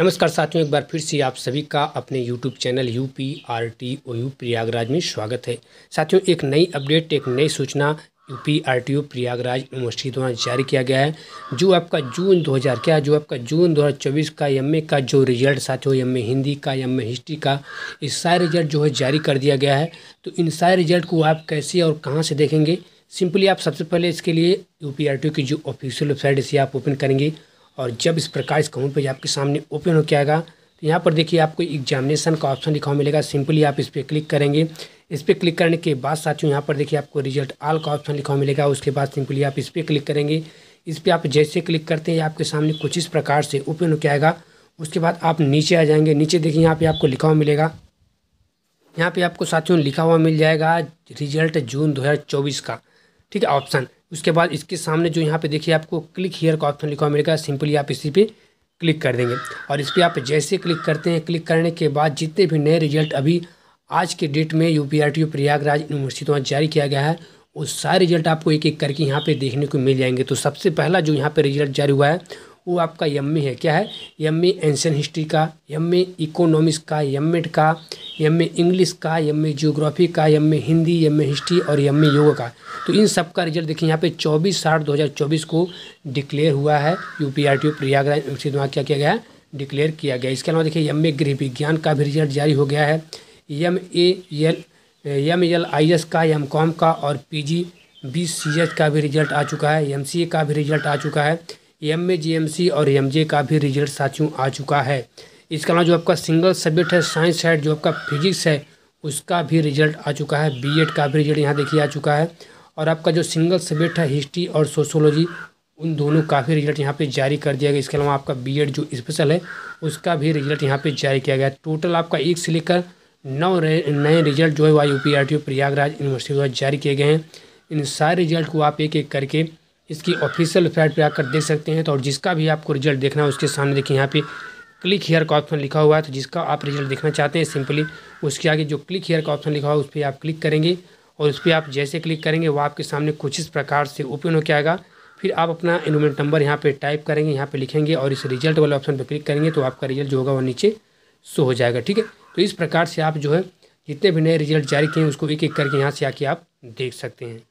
नमस्कार साथियों एक बार फिर से आप सभी का अपने YouTube channel U P R T O U Prayagraj में स्वागत है साथियों एक नई अपडेट एक नई सूचना U P R T O Prayagraj university द्वारा जारी किया गया है जो आपका जून 2000 क्या जो आपका जून 2024 का एम ए का जो रिजल्ट साथियों एम ए हिंदी का एम ए हिस्ट्री का ये सारे रिजल्ट जो है जारी कर दिया गया है तो इन सारे रिजल्ट को आप कैसे और कहाँ से देखेंगे सिंपली आप सबसे पहले इसके लिए U P R T O की जो ऑफिशियल वेबसाइट इसे आप ओपन करेंगे और जब इस प्रकार इस होम पेज आपके सामने ओपन हो के आएगा तो यहाँ पर देखिए आपको एग्जामिनेशन का ऑप्शन दिखाओ मिलेगा सिंपली आप इस पर क्लिक करेंगे इस पर क्लिक करने के बाद साथियों यहाँ पर देखिए आपको रिजल्ट आल का ऑप्शन लिखा हुआ मिलेगा उसके बाद सिंपली आप इस पर क्लिक करेंगे इस पर आप जैसे क्लिक करते हैं आपके सामने कुछ इस प्रकार से ओपन होकर आएगा उसके बाद आप नीचे आ जाएंगे नीचे देखिए यहाँ पे आपको लिखा हुआ मिलेगा यहाँ पे आपको साथियों लिखा हुआ मिल जाएगा रिजल्ट जून दो का ठीक है ऑप्शन उसके बाद इसके सामने जो यहाँ पे देखिए आपको क्लिक हीयर का ऑप्शन लिखा हुआ मिलेगा सिंपली आप इसी पे क्लिक कर देंगे और इस पर आप जैसे क्लिक करते हैं क्लिक करने के बाद जितने भी नए रिजल्ट अभी आज के डेट में U P R T Prayagraj university द्वारा जारी किया गया है वो सारे रिजल्ट आपको एक एक करके यहाँ पे देखने को मिल जाएंगे तो सबसे पहला जो यहाँ पे रिजल्ट जारी हुआ है वो आपका यम है क्या है यम एंशन हिस्ट्री का ए इकोनॉमिक्स का एम का ए इंग्लिश का ए जियोग्राफी का एम हिंदी ए हिस्ट्री और ए योग का तो इन सब का रिजल्ट देखिए यहाँ पे 24 आठ 2024 को डिक्लेयर हुआ है U P R T Prayagraj से वहाँ क्या किया गया है डिक्लेयर किया गया इसके अलावा देखिए एम ए गृह विज्ञान का भी रिजल्ट जारी हो गया है M A L M L I S का एम कॉम का और P G B C H का भी रिजल्ट आ चुका है एम सी ए का भी रिजल्ट आ चुका है एम ए जीएमसी और एम जे का भी रिजल्ट साथियों आ चुका है इसके अलावा जो आपका सिंगल सब्जेक्ट है साइंस है जो आपका फिजिक्स है उसका भी रिजल्ट आ चुका है बीएड का भी रिजल्ट यहाँ देखिए आ चुका है और आपका जो सिंगल सब्जेक्ट है हिस्ट्री और सोशोलॉजी उन दोनों का भी रिजल्ट यहाँ पे जारी कर दिया गया इसके अलावा आपका बीएड जो स्पेशल है उसका भी रिजल्ट यहाँ पे जारी किया गया टोटल आपका एक से लेकर नौ नए रिजल्ट जो है वह यू पी प्रयागराज यूनिवर्सिटी द्वारा जारी किए गए हैं इन सारे रिजल्ट को आप एक एक करके इसकी ऑफिशियल वेबसाइट पे आकर देख सकते हैं तो और जिसका भी आपको रिजल्ट देखना है उसके सामने देखिए यहाँ पे क्लिक हेयर का ऑप्शन लिखा हुआ है तो जिसका आप रिजल्ट देखना चाहते हैं सिंपली उसके आगे जो क्लिक हेयर का ऑप्शन लिखा हुआ है उस पर आप क्लिक करेंगे और उस पर आप जैसे क्लिक करेंगे वो आपके सामने कुछ इस प्रकार से ओपन होकर आएगा फिर आप अपना इनोमेंट नंबर यहाँ पर टाइप करेंगे यहाँ पर लिखेंगे और इस रिजल्ट वाले ऑप्शन पर क्लिक करेंगे तो आपका रिजल्ट जो होगा वो नीचे शो हो जाएगा ठीक है तो इस प्रकार से आप जो है जितने भी नए रिजल्ट जारी किए हैं उसको एक एक करके यहाँ से आके आप देख सकते हैं